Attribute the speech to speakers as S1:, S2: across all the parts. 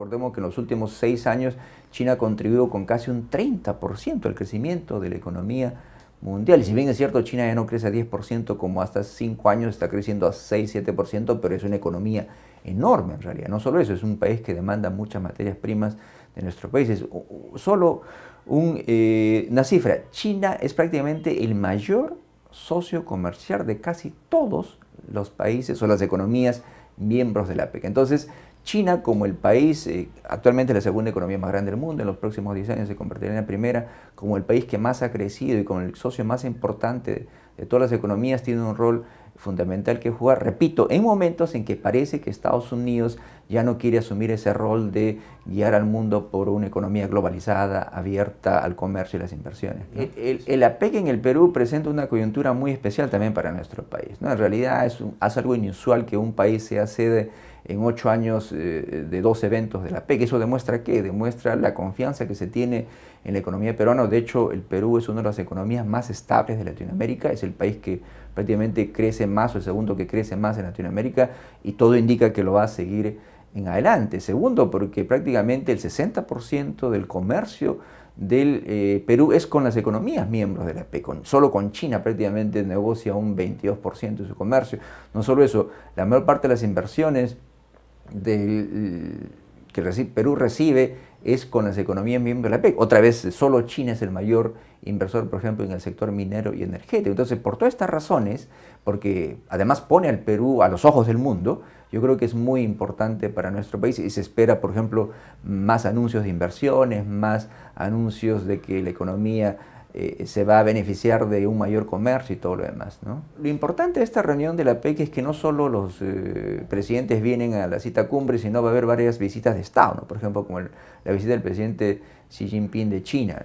S1: Recordemos que en los últimos seis años China ha contribuido con casi un 30% al crecimiento de la economía mundial. Y si bien es cierto, China ya no crece a 10% como hasta cinco años, está creciendo a 6-7%, pero es una economía enorme en realidad. No solo eso, es un país que demanda muchas materias primas de nuestros países. Solo eh, una cifra, China es prácticamente el mayor socio comercial de casi todos los países o las economías miembros de la PEC. Entonces, China como el país, eh, actualmente la segunda economía más grande del mundo, en los próximos 10 años se convertirá en la primera, como el país que más ha crecido y como el socio más importante de todas las economías, tiene un rol fundamental que jugar, repito, en momentos en que parece que Estados Unidos ya no quiere asumir ese rol de guiar al mundo por una economía globalizada, abierta al comercio y las inversiones. El, APEC en el Perú presenta una coyuntura muy especial también para nuestro país. ¿no? En realidad es, algo inusual que un país sea sede en ocho años eh, de dos eventos de la PEC. ¿Eso demuestra qué? Demuestra la confianza que se tiene en la economía peruana. De hecho, el Perú es una de las economías más estables de Latinoamérica, es el país que prácticamente crece más o el segundo que crece más en Latinoamérica y todo indica que lo va a seguir en adelante. Segundo, porque prácticamente el 60% del comercio del eh, Perú es con las economías miembros de la PEC. solo con China prácticamente negocia un 22% de su comercio. No solo eso, la mayor parte de las inversiones del, que Perú recibe es con las economías miembros de la PEC. Otra vez, solo China es el mayor inversor, por ejemplo, en el sector minero y energético. Entonces, por todas estas razones, porque además pone al Perú a los ojos del mundo, yo creo que es muy importante para nuestro país y se espera, por ejemplo, más anuncios de inversiones, más anuncios de que la economía eh, se va a beneficiar de un mayor comercio y todo lo demás. Lo importante de esta reunión de la PEC es que no solo los eh, presidentes vienen a la cita cumbre, sino va a haber varias visitas de Estado, por ejemplo, como la visita del presidente Xi Jinping de China.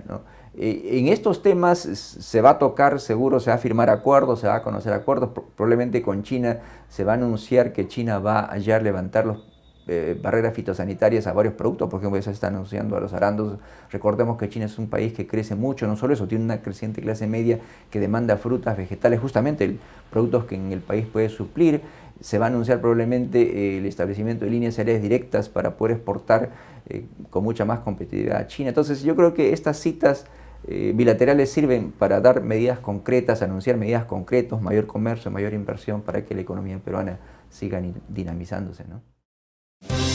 S1: Eh, en estos temas se va a tocar, seguro se va a firmar acuerdos, se va a conocer acuerdos, probablemente con China se va a anunciar que China va a ya levantar los eh, barreras fitosanitarias a varios productos, por ejemplo, ya se están anunciando a los arandos. Recordemos que China es un país que crece mucho, no solo eso, tiene una creciente clase media que demanda frutas, vegetales, justamente productos que en el país puede suplir. Se va a anunciar probablemente eh, el establecimiento de líneas aéreas directas para poder exportar eh, con mucha más competitividad a China. Entonces yo creo que estas citas bilaterales sirven para dar medidas concretas, anunciar medidas concretas, mayor comercio, mayor inversión para que la economía peruana siga dinamizándose. ¿no? Música